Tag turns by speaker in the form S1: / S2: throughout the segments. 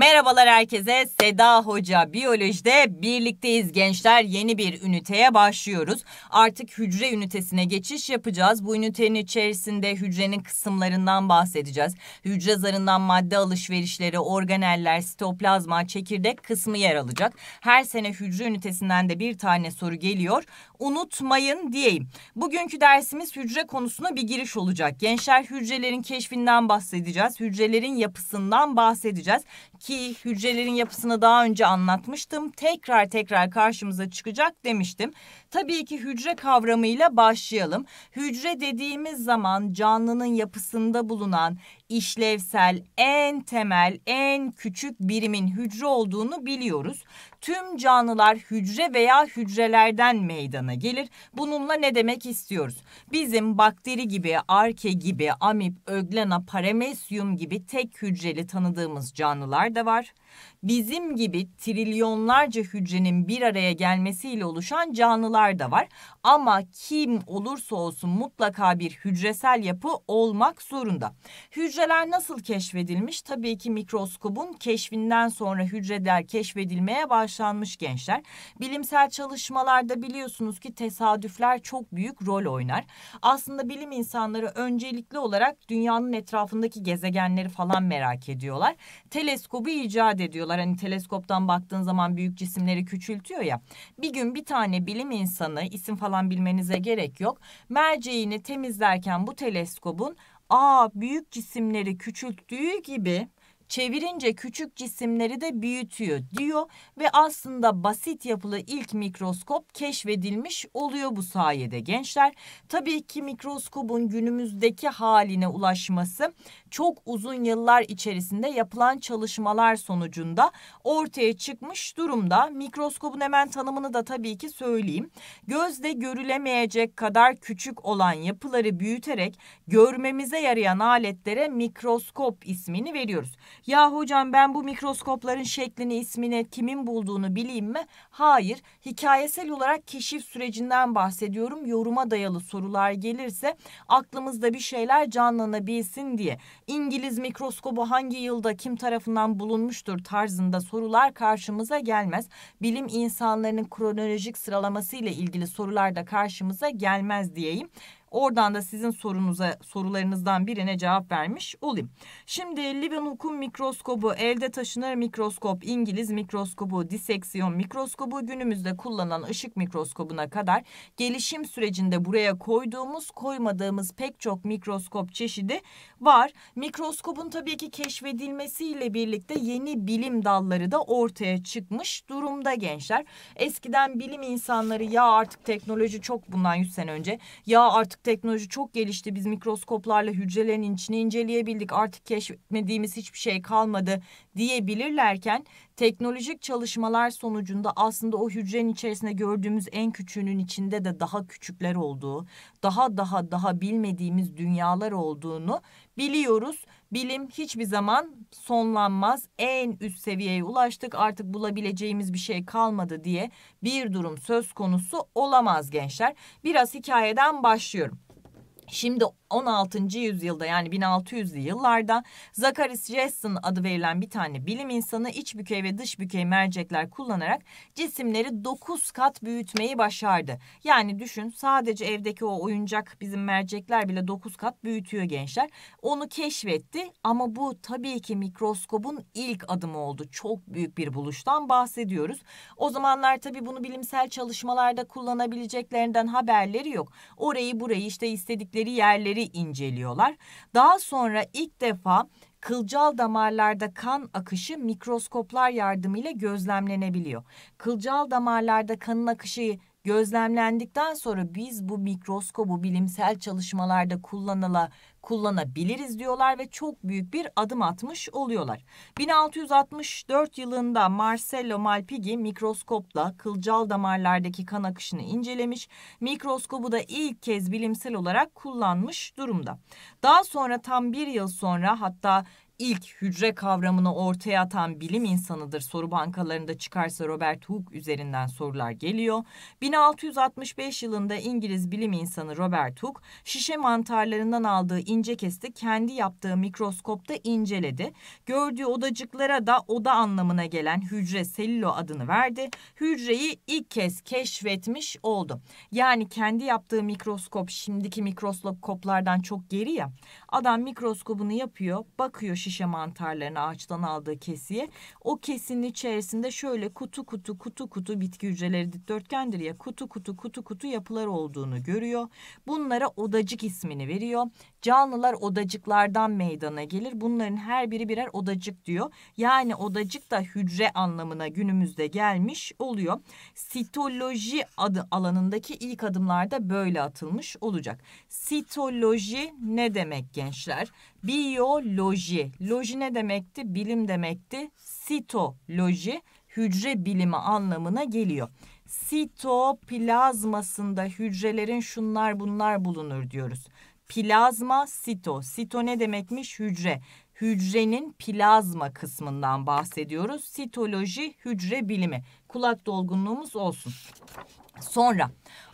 S1: Merhabalar herkese. Seda Hoca Biyolojide birlikteyiz gençler. Yeni bir üniteye başlıyoruz. Artık hücre ünitesine geçiş yapacağız. Bu ünitenin içerisinde hücrenin kısımlarından bahsedeceğiz. Hücre zarından madde alışverişleri, organeller, sitoplazma, çekirdek kısmı yer alacak. Her sene hücre ünitesinden de bir tane soru geliyor. Unutmayın diyeyim. Bugünkü dersimiz hücre konusuna bir giriş olacak. Gençler hücrelerin keşfinden bahsedeceğiz. Hücrelerin yapısından bahsedeceğiz ki hücrelerin yapısını daha önce anlatmıştım. Tekrar tekrar karşımıza çıkacak demiştim. Tabii ki hücre kavramıyla başlayalım. Hücre dediğimiz zaman canlının yapısında bulunan işlevsel en temel en küçük birimin hücre olduğunu biliyoruz tüm canlılar hücre veya hücrelerden meydana gelir. Bununla ne demek istiyoruz? Bizim bakteri gibi, arke gibi, amip, öglena, paramesyum gibi tek hücreli tanıdığımız canlılar da var. Bizim gibi trilyonlarca hücrenin bir araya gelmesiyle oluşan canlılar da var. Ama kim olursa olsun mutlaka bir hücresel yapı olmak zorunda. Hücreler nasıl keşfedilmiş? Tabii ki mikroskobun keşfinden sonra hücreler keşfedilmeye başlanmış gençler. Bilimsel çalışmalarda biliyorsunuz ki tesadüfler çok büyük rol oynar. Aslında bilim insanları öncelikli olarak dünyanın etrafındaki gezegenleri falan merak ediyorlar. Teleskobu icat dikkat ediyorlar. Hani teleskoptan baktığın zaman büyük cisimleri küçültüyor ya. Bir gün bir tane bilim insanı isim falan bilmenize gerek yok. Merceğini temizlerken bu teleskobun aa büyük cisimleri küçülttüğü gibi çevirince küçük cisimleri de büyütüyor diyor ve aslında basit yapılı ilk mikroskop keşfedilmiş oluyor bu sayede gençler. Tabii ki mikroskobun günümüzdeki haline ulaşması çok uzun yıllar içerisinde yapılan çalışmalar sonucunda ortaya çıkmış durumda. Mikroskobun hemen tanımını da tabii ki söyleyeyim. Gözde görülemeyecek kadar küçük olan yapıları büyüterek görmemize yarayan aletlere mikroskop ismini veriyoruz. Ya hocam ben bu mikroskopların şeklini, ismini, kimin bulduğunu bileyim mi? Hayır. Hikayesel olarak keşif sürecinden bahsediyorum. Yoruma dayalı sorular gelirse aklımızda bir şeyler canlanabilsin diye. İngiliz mikroskobu hangi yılda kim tarafından bulunmuştur tarzında sorular karşımıza gelmez. Bilim insanlarının kronolojik sıralaması ile ilgili sorular da karşımıza gelmez diyeyim. Oradan da sizin sorunuza sorularınızdan birine cevap vermiş olayım. Şimdi Liven hukum mikroskobu, elde taşınır mikroskop, İngiliz mikroskobu, diseksiyon mikroskobu günümüzde kullanılan ışık mikroskobuna kadar gelişim sürecinde buraya koyduğumuz koymadığımız pek çok mikroskop çeşidi var. Mikroskobun tabii ki keşfedilmesiyle birlikte yeni bilim dalları da ortaya çıkmış durumda gençler. Eskiden bilim insanları ya artık teknoloji çok bundan 100 sene önce ya artık teknoloji çok gelişti. Biz mikroskoplarla hücrelerin içini inceleyebildik. Artık keşfetmediğimiz hiçbir şey kalmadı diyebilirlerken teknolojik çalışmalar sonucunda aslında o hücrenin içerisinde gördüğümüz en küçüğünün içinde de daha küçükler olduğu, daha daha daha bilmediğimiz dünyalar olduğunu biliyoruz Bilim hiçbir zaman sonlanmaz. En üst seviyeye ulaştık artık bulabileceğimiz bir şey kalmadı diye bir durum söz konusu olamaz gençler. Biraz hikayeden başlıyorum. Şimdi 16. yüzyılda yani 1600'lü yıllarda Zacharias Jesson adı verilen bir tane bilim insanı iç bükey ve dış bükey mercekler kullanarak cisimleri 9 kat büyütmeyi başardı. Yani düşün sadece evdeki o oyuncak bizim mercekler bile 9 kat büyütüyor gençler. Onu keşfetti ama bu tabii ki mikroskobun ilk adımı oldu. Çok büyük bir buluştan bahsediyoruz. O zamanlar tabii bunu bilimsel çalışmalarda kullanabileceklerinden haberleri yok. Orayı burayı işte istedikleri yerleri hücreleri inceliyorlar. Daha sonra ilk defa kılcal damarlarda kan akışı mikroskoplar yardımıyla gözlemlenebiliyor. Kılcal damarlarda kanın akışı gözlemlendikten sonra biz bu mikroskobu bilimsel çalışmalarda kullanıla kullanabiliriz diyorlar ve çok büyük bir adım atmış oluyorlar. 1664 yılında Marcello Malpighi mikroskopla kılcal damarlardaki kan akışını incelemiş. Mikroskobu da ilk kez bilimsel olarak kullanmış durumda. Daha sonra tam bir yıl sonra hatta ilk hücre kavramını ortaya atan bilim insanıdır. Soru bankalarında çıkarsa Robert Hooke üzerinden sorular geliyor. 1665 yılında İngiliz bilim insanı Robert Hooke şişe mantarlarından aldığı ince kesti kendi yaptığı mikroskopta inceledi. Gördüğü odacıklara da oda anlamına gelen hücre selülo adını verdi. Hücreyi ilk kez keşfetmiş oldu. Yani kendi yaptığı mikroskop şimdiki mikroskoplardan çok geri ya. Adam mikroskopunu yapıyor, bakıyor şişe şişe mantarlarını ağaçtan aldığı kesiye. O kesinin içerisinde şöyle kutu kutu kutu kutu bitki hücreleri dikdörtgendir ya kutu kutu kutu kutu yapılar olduğunu görüyor. Bunlara odacık ismini veriyor Canlılar odacıklardan meydana gelir. Bunların her biri birer odacık diyor. Yani odacık da hücre anlamına günümüzde gelmiş oluyor. Sitoloji adı alanındaki ilk adımlar da böyle atılmış olacak. Sitoloji ne demek gençler? Biyoloji. Loji ne demekti? Bilim demekti. Sitoloji hücre bilimi anlamına geliyor. Sitoplazmasında hücrelerin şunlar bunlar bulunur diyoruz. Plazma sito. Sito ne demekmiş? Hücre. Hücrenin plazma kısmından bahsediyoruz. Sitoloji hücre bilimi. Kulak dolgunluğumuz olsun. Sonra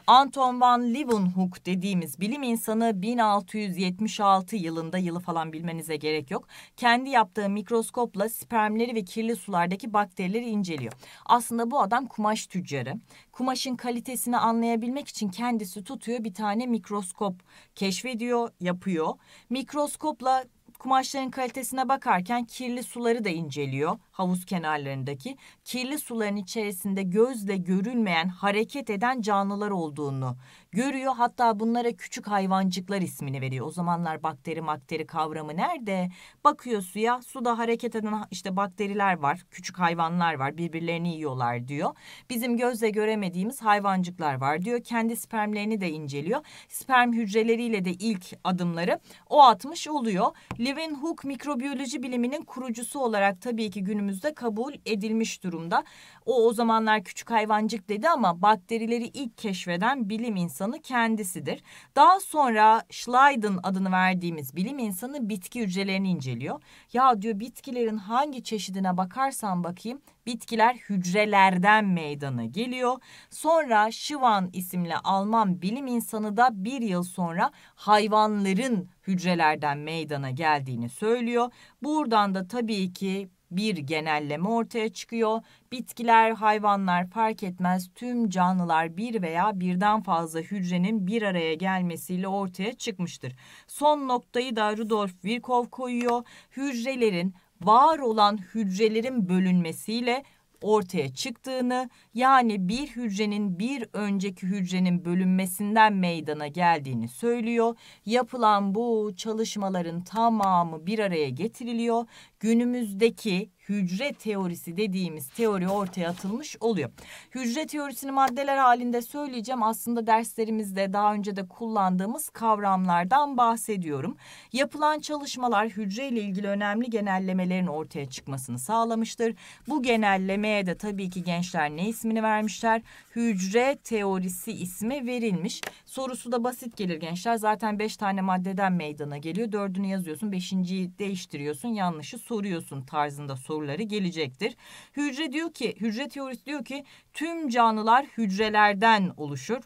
S1: Anton van Leeuwenhoek dediğimiz bilim insanı 1676 yılında yılı falan bilmenize gerek yok. Kendi yaptığı mikroskopla spermleri ve kirli sulardaki bakterileri inceliyor. Aslında bu adam kumaş tüccarı. Kumaşın kalitesini anlayabilmek için kendisi tutuyor bir tane mikroskop keşfediyor, yapıyor. Mikroskopla kumaşların kalitesine bakarken kirli suları da inceliyor havuz kenarlarındaki. Kirli suların içerisinde gözle görülmeyen hareket eden canlılar olduğunu görüyor. Hatta bunlara küçük hayvancıklar ismini veriyor. O zamanlar bakteri makteri kavramı nerede? Bakıyor suya. Suda hareket eden işte bakteriler var. Küçük hayvanlar var. Birbirlerini yiyorlar diyor. Bizim gözle göremediğimiz hayvancıklar var diyor. Kendi spermlerini de inceliyor. Sperm hücreleriyle de ilk adımları o atmış oluyor. Leeuwenhoek mikrobiyoloji biliminin kurucusu olarak tabii ki günümüzde kabul edilmiş durumda. O o zamanlar küçük hayvancık dedi ama bakterileri ilk keşfeden bilim insanı kendisidir. Daha sonra Schleiden adını verdiğimiz bilim insanı bitki hücrelerini inceliyor. Ya diyor bitkilerin hangi çeşidine bakarsam bakayım bitkiler hücrelerden meydana geliyor. Sonra Şivan isimli Alman bilim insanı da bir yıl sonra hayvanların hücrelerden meydana geldiğini söylüyor. Buradan da tabii ki bir genelleme ortaya çıkıyor. Bitkiler, hayvanlar fark etmez tüm canlılar bir veya birden fazla hücrenin bir araya gelmesiyle ortaya çıkmıştır. Son noktayı da Rudolf Virchow koyuyor. Hücrelerin var olan hücrelerin bölünmesiyle ortaya çıktığını, yani bir hücrenin bir önceki hücrenin bölünmesinden meydana geldiğini söylüyor. Yapılan bu çalışmaların tamamı bir araya getiriliyor. Günümüzdeki hücre teorisi dediğimiz teori ortaya atılmış oluyor. Hücre teorisini maddeler halinde söyleyeceğim. Aslında derslerimizde daha önce de kullandığımız kavramlardan bahsediyorum. Yapılan çalışmalar hücre ile ilgili önemli genellemelerin ortaya çıkmasını sağlamıştır. Bu genellemeye de tabii ki gençler ne isim ismini vermişler. Hücre teorisi ismi verilmiş. Sorusu da basit gelir gençler. Zaten beş tane maddeden meydana geliyor. Dördünü yazıyorsun, beşinciyi değiştiriyorsun, yanlışı soruyorsun tarzında soruları gelecektir. Hücre diyor ki, hücre teorisi diyor ki tüm canlılar hücrelerden oluşur.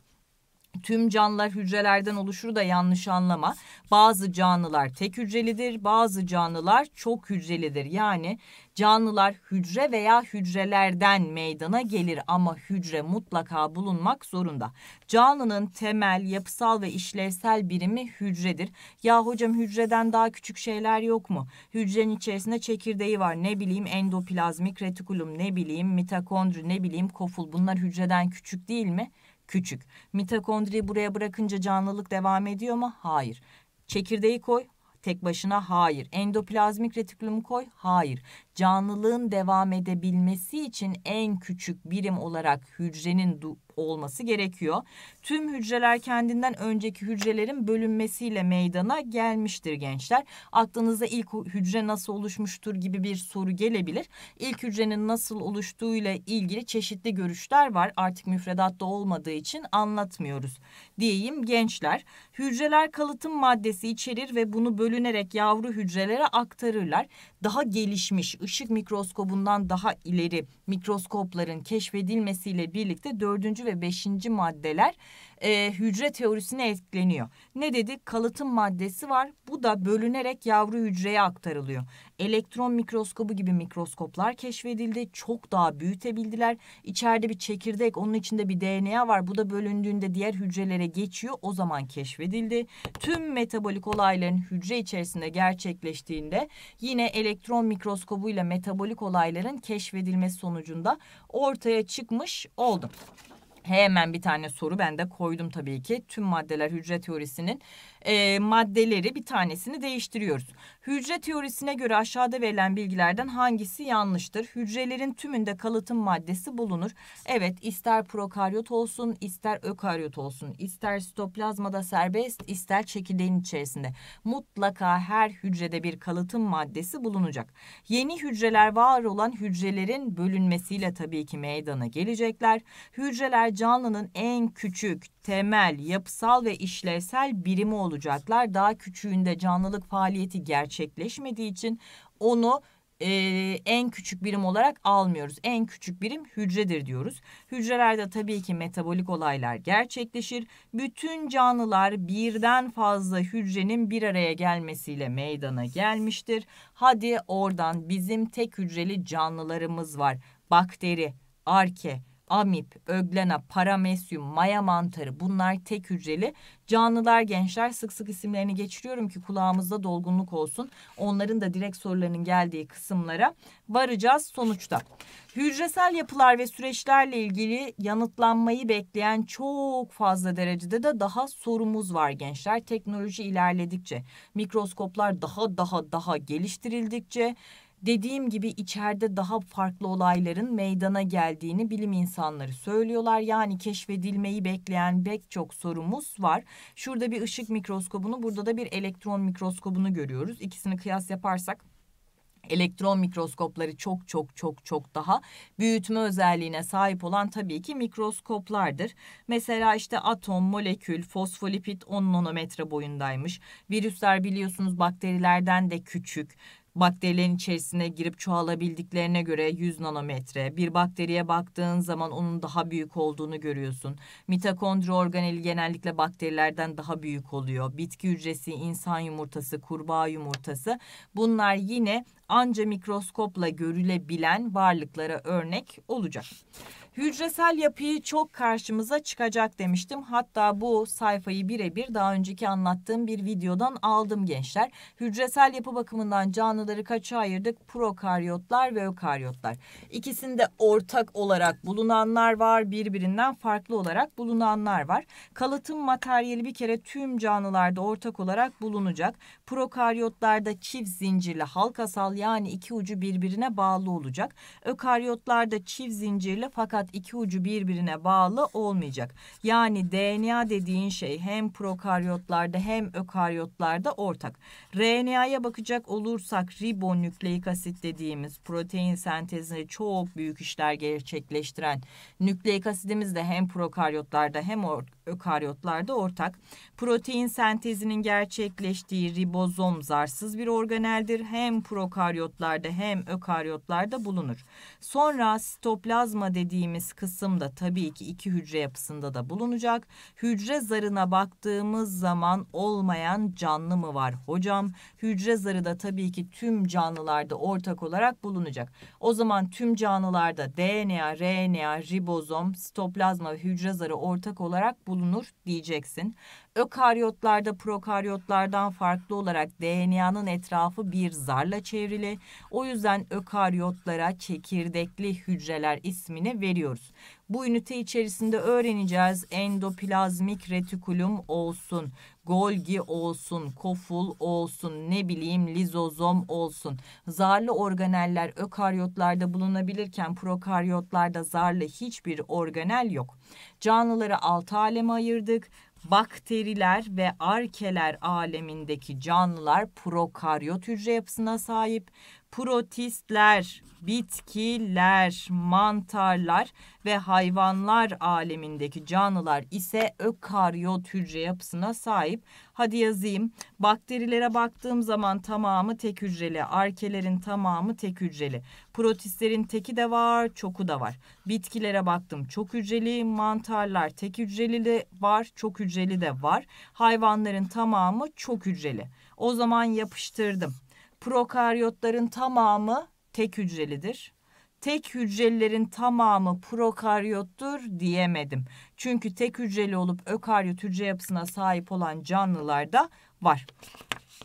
S1: Tüm canlılar hücrelerden oluşur da yanlış anlama. Bazı canlılar tek hücrelidir, bazı canlılar çok hücrelidir. Yani canlılar hücre veya hücrelerden meydana gelir ama hücre mutlaka bulunmak zorunda. Canlının temel, yapısal ve işlevsel birimi hücredir. Ya hocam hücreden daha küçük şeyler yok mu? Hücrenin içerisinde çekirdeği var. Ne bileyim endoplazmik retikulum, ne bileyim mitokondri, ne bileyim koful. Bunlar hücreden küçük değil mi? küçük. Mitokondriyi buraya bırakınca canlılık devam ediyor mu? Hayır. Çekirdeği koy, tek başına hayır. Endoplazmik retikülümü koy hayır. Canlılığın devam edebilmesi için en küçük birim olarak hücrenin olması gerekiyor. Tüm hücreler kendinden önceki hücrelerin bölünmesiyle meydana gelmiştir gençler. Aklınıza ilk hücre nasıl oluşmuştur gibi bir soru gelebilir. İlk hücrenin nasıl oluştuğu ile ilgili çeşitli görüşler var. Artık müfredatta olmadığı için anlatmıyoruz diyeyim gençler. Hücreler kalıtım maddesi içerir ve bunu bölünerek yavru hücrelere aktarırlar. Daha gelişmiş ışık mikroskobundan daha ileri mikroskopların keşfedilmesiyle birlikte dördüncü ve ve beşinci maddeler e, hücre teorisine ekleniyor. Ne dedik? Kalıtım maddesi var. Bu da bölünerek yavru hücreye aktarılıyor. Elektron mikroskobu gibi mikroskoplar keşfedildi. Çok daha büyütebildiler. İçeride bir çekirdek, onun içinde bir DNA var. Bu da bölündüğünde diğer hücrelere geçiyor. O zaman keşfedildi. Tüm metabolik olayların hücre içerisinde gerçekleştiğinde yine elektron mikroskobuyla metabolik olayların keşfedilmesi sonucunda ortaya çıkmış oldum. Hemen bir tane soru ben de koydum tabii ki. Tüm maddeler hücre teorisinin e, maddeleri bir tanesini değiştiriyoruz. Hücre teorisine göre aşağıda verilen bilgilerden hangisi yanlıştır? Hücrelerin tümünde kalıtım maddesi bulunur. Evet ister prokaryot olsun ister ökaryot olsun ister sitoplazmada serbest ister çekirdeğin içerisinde mutlaka her hücrede bir kalıtım maddesi bulunacak. Yeni hücreler var olan hücrelerin bölünmesiyle tabii ki meydana gelecekler. Hücreler canlının en küçük temel, yapısal ve işlevsel birimi olacaklar. Daha küçüğünde canlılık faaliyeti gerçekleşmediği için onu e, en küçük birim olarak almıyoruz. En küçük birim hücredir diyoruz. Hücrelerde tabii ki metabolik olaylar gerçekleşir. Bütün canlılar birden fazla hücrenin bir araya gelmesiyle meydana gelmiştir. Hadi oradan bizim tek hücreli canlılarımız var. Bakteri, arke, amip, öglena, paramesyum, maya mantarı bunlar tek hücreli canlılar gençler sık sık isimlerini geçiriyorum ki kulağımızda dolgunluk olsun. Onların da direkt sorularının geldiği kısımlara varacağız sonuçta. Hücresel yapılar ve süreçlerle ilgili yanıtlanmayı bekleyen çok fazla derecede de daha sorumuz var gençler. Teknoloji ilerledikçe, mikroskoplar daha daha daha geliştirildikçe Dediğim gibi içeride daha farklı olayların meydana geldiğini bilim insanları söylüyorlar. Yani keşfedilmeyi bekleyen pek çok sorumuz var. Şurada bir ışık mikroskobunu, burada da bir elektron mikroskobunu görüyoruz. İkisini kıyas yaparsak elektron mikroskopları çok çok çok çok daha büyütme özelliğine sahip olan tabii ki mikroskoplardır. Mesela işte atom, molekül, fosfolipit 10 nanometre boyundaymış. Virüsler biliyorsunuz bakterilerden de küçük bakterilerin içerisine girip çoğalabildiklerine göre 100 nanometre. Bir bakteriye baktığın zaman onun daha büyük olduğunu görüyorsun. Mitokondri organeli genellikle bakterilerden daha büyük oluyor. Bitki hücresi, insan yumurtası, kurbağa yumurtası bunlar yine anca mikroskopla görülebilen varlıklara örnek olacak. Hücresel yapıyı çok karşımıza çıkacak demiştim. Hatta bu sayfayı birebir daha önceki anlattığım bir videodan aldım gençler. Hücresel yapı bakımından canlıları kaça ayırdık? Prokaryotlar ve ökaryotlar. İkisinde ortak olarak bulunanlar var, birbirinden farklı olarak bulunanlar var. Kalıtım materyali bir kere tüm canlılarda ortak olarak bulunacak. Prokaryotlarda çift zincirli halkasal yani iki ucu birbirine bağlı olacak. Ökaryotlarda çift zincirli fakat fakat iki ucu birbirine bağlı olmayacak. Yani DNA dediğin şey hem prokaryotlarda hem ökaryotlarda ortak. RNA'ya bakacak olursak ribonükleik asit dediğimiz protein sentezine çok büyük işler gerçekleştiren nükleik asidimiz de hem prokaryotlarda hem or ökaryotlarda ortak. Protein sentezinin gerçekleştiği ribozom zarsız bir organeldir. Hem prokaryotlarda hem ökaryotlarda bulunur. Sonra sitoplazma dediğimiz kısım da tabii ki iki hücre yapısında da bulunacak. Hücre zarına baktığımız zaman olmayan canlı mı var hocam? Hücre zarı da tabii ki tüm canlılarda ortak olarak bulunacak. O zaman tüm canlılarda DNA, RNA, ribozom, sitoplazma ve hücre zarı ortak olarak bulunacak bulunur diyeceksin. Ökaryotlarda prokaryotlardan farklı olarak DNA'nın etrafı bir zarla çevrili. O yüzden ökaryotlara çekirdekli hücreler ismini veriyoruz. Bu ünite içerisinde öğreneceğiz endoplazmik retikulum olsun. Golgi olsun, koful olsun, ne bileyim lizozom olsun. Zarlı organeller ökaryotlarda bulunabilirken prokaryotlarda zarlı hiçbir organel yok. Canlıları alt aleme ayırdık bakteriler ve arkeler alemindeki canlılar prokaryot hücre yapısına sahip protistler, bitkiler, mantarlar ve hayvanlar alemindeki canlılar ise ökaryot hücre yapısına sahip. Hadi yazayım. Bakterilere baktığım zaman tamamı tek hücreli, arkelerin tamamı tek hücreli. Protistlerin teki de var, çoku da var. Bitkilere baktım çok hücreli, mantarlar tek hücreli de var, çok hücreli de var. Hayvanların tamamı çok hücreli. O zaman yapıştırdım. Prokaryotların tamamı tek hücrelidir. Tek hücrelerin tamamı prokaryottur diyemedim. Çünkü tek hücreli olup ökaryot hücre yapısına sahip olan canlılar da var.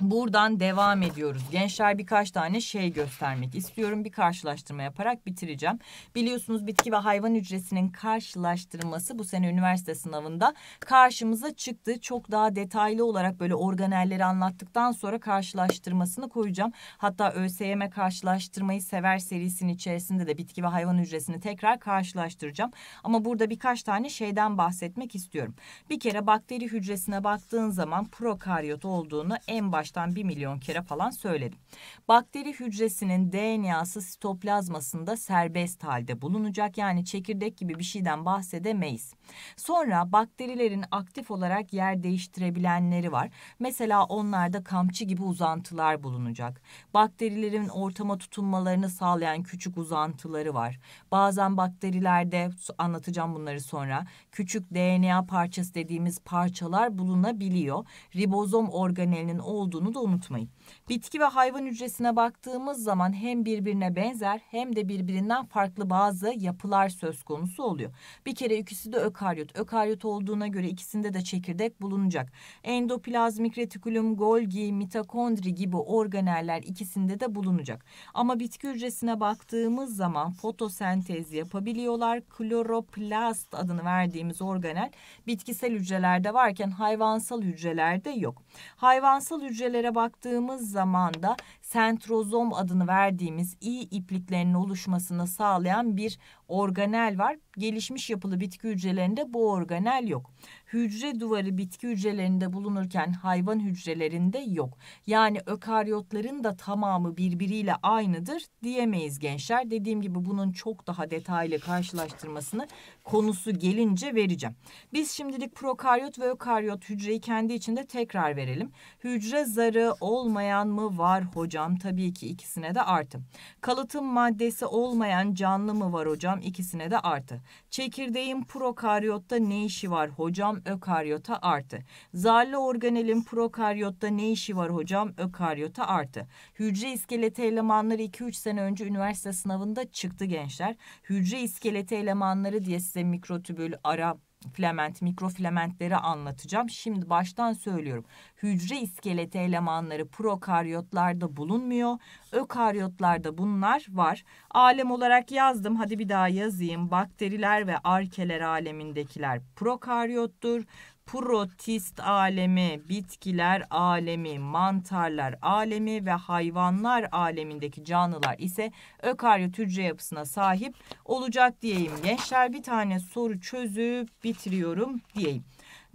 S1: Buradan devam ediyoruz. Gençler birkaç tane şey göstermek istiyorum. Bir karşılaştırma yaparak bitireceğim. Biliyorsunuz bitki ve hayvan hücresinin karşılaştırması bu sene üniversite sınavında karşımıza çıktı. Çok daha detaylı olarak böyle organelleri anlattıktan sonra karşılaştırmasını koyacağım. Hatta ÖSYM karşılaştırmayı sever serisinin içerisinde de bitki ve hayvan hücresini tekrar karşılaştıracağım. Ama burada birkaç tane şeyden bahsetmek istiyorum. Bir kere bakteri hücresine baktığın zaman prokaryot olduğunu en baş baştan bir milyon kere falan söyledim. Bakteri hücresinin DNA'sı sitoplazmasında serbest halde bulunacak. Yani çekirdek gibi bir şeyden bahsedemeyiz. Sonra bakterilerin aktif olarak yer değiştirebilenleri var. Mesela onlarda kamçı gibi uzantılar bulunacak. Bakterilerin ortama tutunmalarını sağlayan küçük uzantıları var. Bazen bakterilerde anlatacağım bunları sonra küçük DNA parçası dediğimiz parçalar bulunabiliyor. Ribozom organelinin olduğu olduğunu da unutmayın. Bitki ve hayvan hücresine baktığımız zaman hem birbirine benzer hem de birbirinden farklı bazı yapılar söz konusu oluyor. Bir kere ikisi de ökaryot. Ökaryot olduğuna göre ikisinde de çekirdek bulunacak. Endoplazmik retikulum, Golgi, mitokondri gibi organeller ikisinde de bulunacak. Ama bitki hücresine baktığımız zaman fotosentez yapabiliyorlar. Kloroplast adını verdiğimiz organel bitkisel hücrelerde varken hayvansal hücrelerde yok. Hayvansal hücre düşüncelere baktığımız zaman da sentrozom adını verdiğimiz iyi ipliklerinin oluşmasını sağlayan bir organel var. Gelişmiş yapılı bitki hücrelerinde bu organel yok. Hücre duvarı bitki hücrelerinde bulunurken hayvan hücrelerinde yok. Yani ökaryotların da tamamı birbiriyle aynıdır diyemeyiz gençler. Dediğim gibi bunun çok daha detaylı karşılaştırmasını konusu gelince vereceğim. Biz şimdilik prokaryot ve ökaryot hücreyi kendi içinde tekrar verelim. Hücre zarı olmayan mı var hocam? hocam? Tabii ki ikisine de artı. Kalıtım maddesi olmayan canlı mı var hocam? İkisine de artı. Çekirdeğin prokaryotta ne işi var hocam? Ökaryota artı. Zarlı organelin prokaryotta ne işi var hocam? Ökaryota artı. Hücre iskeleti elemanları 2-3 sene önce üniversite sınavında çıktı gençler. Hücre iskeleti elemanları diye size mikrotübül, ara, filament, mikrofilamentleri anlatacağım. Şimdi baştan söylüyorum. Hücre iskeleti elemanları prokaryotlarda bulunmuyor. Ökaryotlarda bunlar var. Alem olarak yazdım. Hadi bir daha yazayım. Bakteriler ve arkeler alemindekiler prokaryottur protist alemi, bitkiler alemi, mantarlar alemi ve hayvanlar alemindeki canlılar ise ökaryot hücre yapısına sahip olacak diyeyim gençler. Bir tane soru çözüp bitiriyorum diyeyim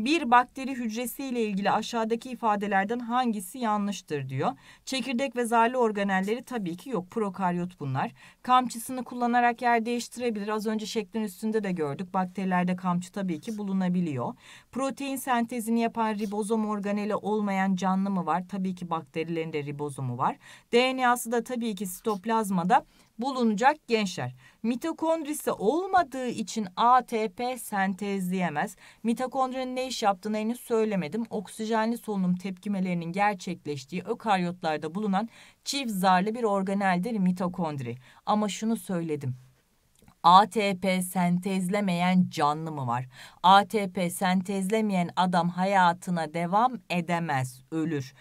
S1: bir bakteri hücresi ile ilgili aşağıdaki ifadelerden hangisi yanlıştır diyor. Çekirdek ve zarlı organelleri tabii ki yok. Prokaryot bunlar. Kamçısını kullanarak yer değiştirebilir. Az önce şeklin üstünde de gördük. Bakterilerde kamçı tabii ki bulunabiliyor. Protein sentezini yapan ribozom organeli olmayan canlı mı var? Tabii ki bakterilerin ribozomu var. DNA'sı da tabii ki sitoplazmada bulunacak gençler. Mitokondrisi olmadığı için ATP sentezleyemez. Mitokondrinin ne iş yaptığını henüz söylemedim. Oksijenli solunum tepkimelerinin gerçekleştiği ökaryotlarda bulunan çift zarlı bir organeldir mitokondri. Ama şunu söyledim. ATP sentezlemeyen canlı mı var? ATP sentezlemeyen adam hayatına devam edemez, ölür.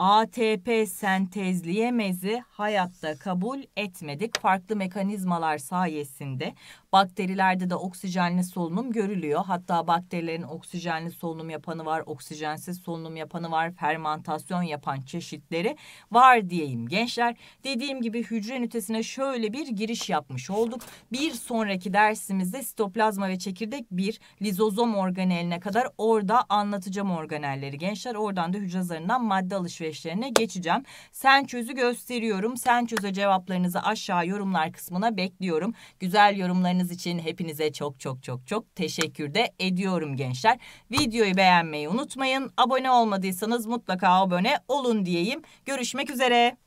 S1: ATP sentezleyemezi hayatta kabul etmedik. Farklı mekanizmalar sayesinde bakterilerde de oksijenli solunum görülüyor. Hatta bakterilerin oksijenli solunum yapanı var, oksijensiz solunum yapanı var, fermantasyon yapan çeşitleri var diyeyim gençler. Dediğim gibi hücre ünitesine şöyle bir giriş yapmış olduk. Bir sonraki dersimizde sitoplazma ve çekirdek bir lizozom organeline kadar orada anlatacağım organelleri gençler. Oradan da hücre zarından madde alışverişi süreçlerine geçeceğim. Sen çözü gösteriyorum. Sen çöze cevaplarınızı aşağı yorumlar kısmına bekliyorum. Güzel yorumlarınız için hepinize çok çok çok çok teşekkür de ediyorum gençler. Videoyu beğenmeyi unutmayın. Abone olmadıysanız mutlaka abone olun diyeyim. Görüşmek üzere.